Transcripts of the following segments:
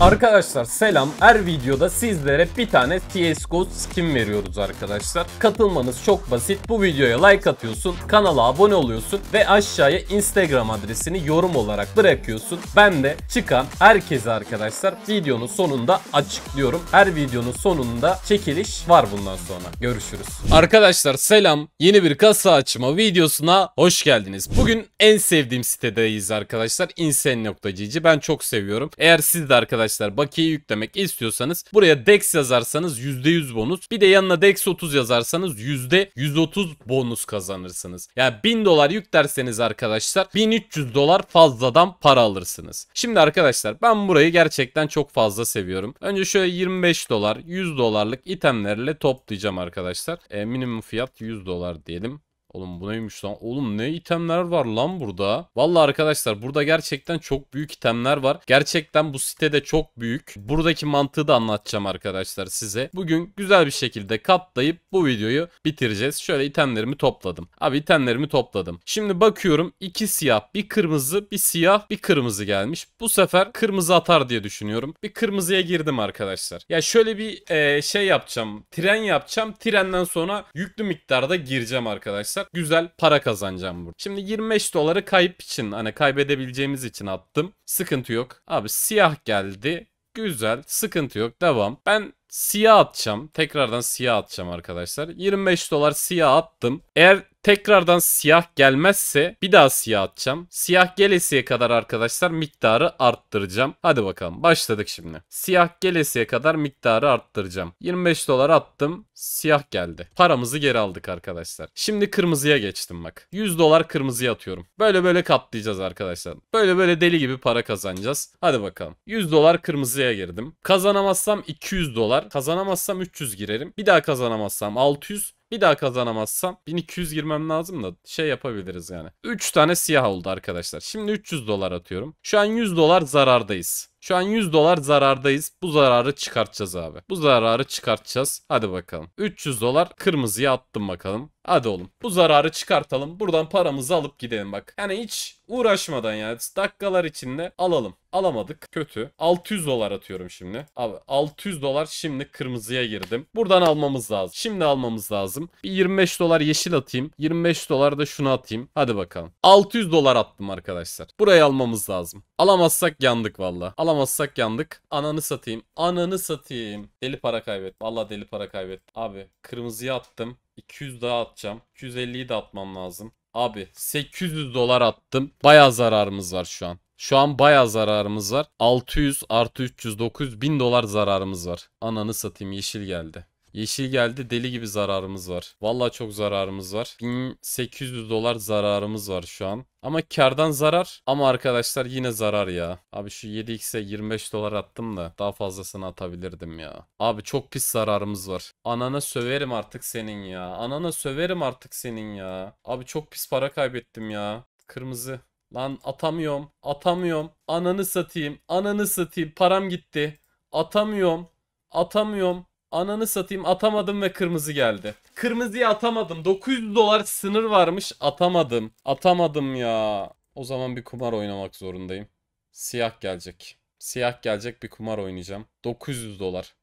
Arkadaşlar selam. Her videoda sizlere bir tane CSGO skin veriyoruz arkadaşlar. Katılmanız çok basit. Bu videoya like atıyorsun, kanala abone oluyorsun ve aşağıya Instagram adresini yorum olarak bırakıyorsun. Ben de çıkan herkese arkadaşlar videonun sonunda açıklıyorum. Her videonun sonunda çekiliş var bundan sonra. Görüşürüz. Arkadaşlar selam. Yeni bir kasa açma videosuna hoş geldiniz. Bugün en sevdiğim sitedeyiz arkadaşlar. Insen.cc. Ben çok seviyorum. Eğer siz de arkadaşlar arkadaşlar bakiye yüklemek istiyorsanız buraya DEX yazarsanız %100 bonus. Bir de yanına DEX 30 yazarsanız %130 bonus kazanırsınız. Yani 1000 dolar yüklerseniz arkadaşlar 1300 dolar fazladan para alırsınız. Şimdi arkadaşlar ben burayı gerçekten çok fazla seviyorum. Önce şöyle 25 dolar 100 dolarlık itemlerle toplayacağım arkadaşlar. E, minimum fiyat 100 dolar diyelim. Oğlum bu neymiş lan? Oğlum ne itemler var lan burada? Valla arkadaşlar burada gerçekten çok büyük itemler var. Gerçekten bu sitede çok büyük. Buradaki mantığı da anlatacağım arkadaşlar size. Bugün güzel bir şekilde katlayıp bu videoyu bitireceğiz. Şöyle itemlerimi topladım. Abi itemlerimi topladım. Şimdi bakıyorum iki siyah, bir kırmızı, bir siyah, bir kırmızı gelmiş. Bu sefer kırmızı atar diye düşünüyorum. Bir kırmızıya girdim arkadaşlar. Ya şöyle bir e, şey yapacağım. Tren yapacağım. Trenden sonra yüklü miktarda gireceğim arkadaşlar arkadaşlar. Güzel para kazanacağım burada. Şimdi 25 doları kayıp için hani kaybedebileceğimiz için attım. Sıkıntı yok. Abi siyah geldi. Güzel. Sıkıntı yok. Devam. Ben siyah atacağım. Tekrardan siyah atacağım arkadaşlar. 25 dolar siyah attım. Eğer Tekrardan siyah gelmezse bir daha siyah atacağım. Siyah gelesiye kadar arkadaşlar miktarı arttıracağım. Hadi bakalım başladık şimdi. Siyah gelesiye kadar miktarı arttıracağım. 25 dolar attım. Siyah geldi. Paramızı geri aldık arkadaşlar. Şimdi kırmızıya geçtim bak. 100 dolar kırmızıya atıyorum. Böyle böyle katlayacağız arkadaşlar. Böyle böyle deli gibi para kazanacağız. Hadi bakalım. 100 dolar kırmızıya girdim. Kazanamazsam 200 dolar. Kazanamazsam 300 girerim. Bir daha kazanamazsam 600. Bir daha kazanamazsam 1200 girmem lazım da şey yapabiliriz yani. 3 tane siyah oldu arkadaşlar. Şimdi 300 dolar atıyorum. Şu an 100 dolar zarardayız. Şu an 100 dolar zarardayız. Bu zararı çıkartacağız abi. Bu zararı çıkartacağız. Hadi bakalım. 300 dolar kırmızıya attım bakalım. Hadi oğlum. Bu zararı çıkartalım. Buradan paramızı alıp gidelim bak. Yani hiç uğraşmadan ya, dakikalar içinde alalım. Alamadık. Kötü. 600 dolar atıyorum şimdi. Abi 600 dolar şimdi kırmızıya girdim. Buradan almamız lazım. Şimdi almamız lazım. Bir 25 dolar yeşil atayım. 25 dolar da şunu atayım. Hadi bakalım. 600 dolar attım arkadaşlar. Burayı almamız lazım. Alamazsak yandık valla. Alam alamazsak yandık. Ananı satayım. Ananı satayım. Deli para kaybet. Valla deli para kaybet. Abi kırmızıyı attım. 200 daha atacağım. 250'yi de atmam lazım. Abi 800 dolar attım. Baya zararımız var şu an. Şu an baya zararımız var. 600 artı 300 900 1000 dolar zararımız var. Ananı satayım yeşil geldi. Yeşil geldi deli gibi zararımız var. Valla çok zararımız var. 1800 dolar zararımız var şu an. Ama kardan zarar ama arkadaşlar yine zarar ya. Abi şu 7x'e 25 dolar attım da daha fazlasını atabilirdim ya. Abi çok pis zararımız var. Anana söverim artık senin ya. Anana söverim artık senin ya. Abi çok pis para kaybettim ya. Kırmızı. Lan atamıyorum. Atamıyorum. Ananı satayım. Ananı satayım. Param gitti. Atamıyorum. Atamıyorum. Ananı satayım atamadım ve kırmızı geldi. Kırmızıyı atamadım. 900 dolar sınır varmış atamadım. Atamadım ya. O zaman bir kumar oynamak zorundayım. Siyah gelecek. Siyah gelecek bir kumar oynayacağım. 900 dolar.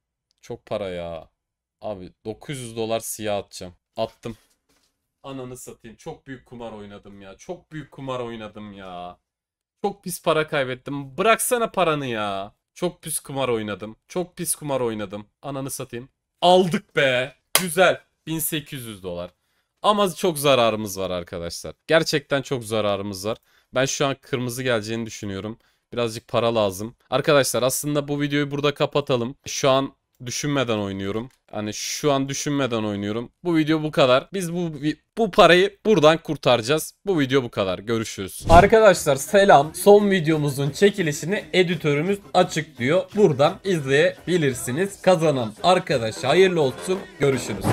Çok para ya. Abi 900 dolar siyah atacağım. Attım. Ananı satayım. Çok büyük kumar oynadım ya. Çok büyük kumar oynadım ya. Çok pis para kaybettim. Bıraksana paranı ya. Çok pis kumar oynadım. Çok pis kumar oynadım. Ananı satayım. Aldık be. Güzel. 1800 dolar. Ama çok zararımız var arkadaşlar. Gerçekten çok zararımız var. Ben şu an kırmızı geleceğini düşünüyorum. Birazcık para lazım. Arkadaşlar aslında bu videoyu burada kapatalım. Şu an düşünmeden oynuyorum. Hani şu an düşünmeden oynuyorum. Bu video bu kadar. Biz bu bu parayı buradan kurtaracağız. Bu video bu kadar. Görüşürüz. Arkadaşlar selam. Son videomuzun çekilişini editörümüz açıklıyor. Buradan izleyebilirsiniz. Kazanan arkadaş hayırlı olsun. Görüşürüz.